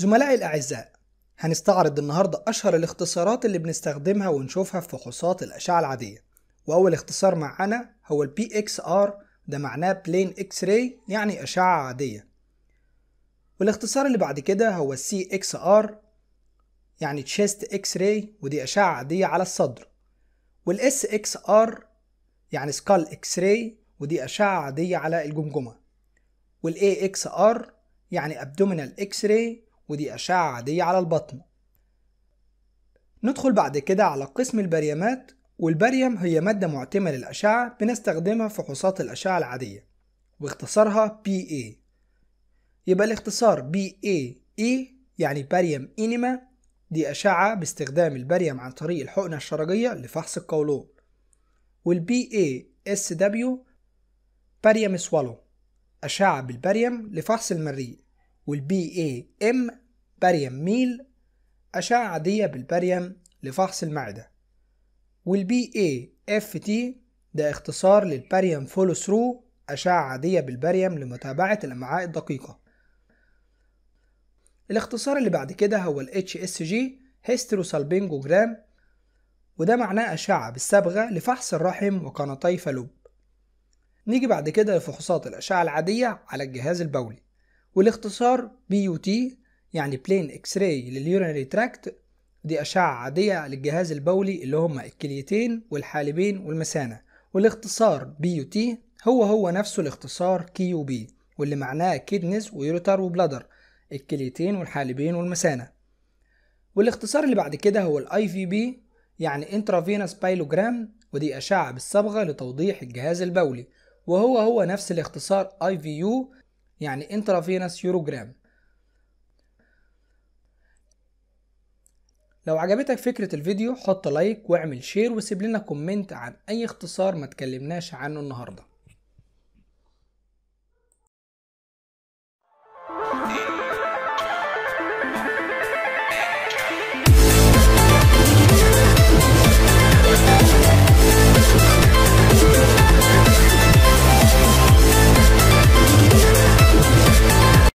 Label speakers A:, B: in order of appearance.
A: زملائي الأعزاء هنستعرض النهاردة أشهر الاختصارات اللي بنستخدمها ونشوفها في فحوصات الأشعة العادية وأول اختصار معانا هو الـ PXR ده معناه Plain X-Ray يعني أشعة عادية والاختصار اللي بعد كده هو الـ CXR يعني Chest X-Ray ودي أشعة عادية على الصدر والـ SXR يعني Skull X-Ray ودي أشعة عادية على الجمجمة والـ AXR يعني Abdominal X-Ray ودي أشعة عادية على البطن ندخل بعد كده على قسم البريمات والبريم هي مادة معتمة للأشعة بنستخدمها في فحوصات الأشعة العادية واختصارها PA يبقى الاختصار BAE يعني باريم إنما دي أشعة باستخدام البريم عن طريق الحقنة الشرجية لفحص القولون وال PA SW دبليو باريم سوالو أشعة بالبريم لفحص المريء والبي اي ام باريم ميل أشعة عادية بالباريم لفحص المعدة والبي اي اف تي ده اختصار للباريم فولو ثرو أشعة عادية بالباريم لمتابعة الأمعاء الدقيقة الاختصار اللي بعد كده هو ال HSG هيستروسالبينجوجرام وده معناه أشعة بالصبغة لفحص الرحم وقناتي فالوب نيجي بعد كده لفحوصات الأشعة العادية على الجهاز البولي والاختصار بي يو تي يعني بلين اكس راي لليورينري تراكت دي أشعة عادية للجهاز البولي اللي هما الكليتين والحالبين والمثانة والاختصار بي يو تي هو هو نفسه الاختصار كي يو بي واللي معناه كيدنز ويوريتر وبلادر الكليتين والحالبين والمثانة والاختصار اللي بعد كده هو الاي في بي يعني انترافينس بايلوجرام ودي أشعة بالصبغة لتوضيح الجهاز البولي وهو هو نفس الاختصار اي في يو يعني انترافينس يوروجرام لو عجبتك فكرة الفيديو حط لايك واعمل شير وسيب لنا كومنت عن اي اختصار ما تكلمناش عنه النهاردة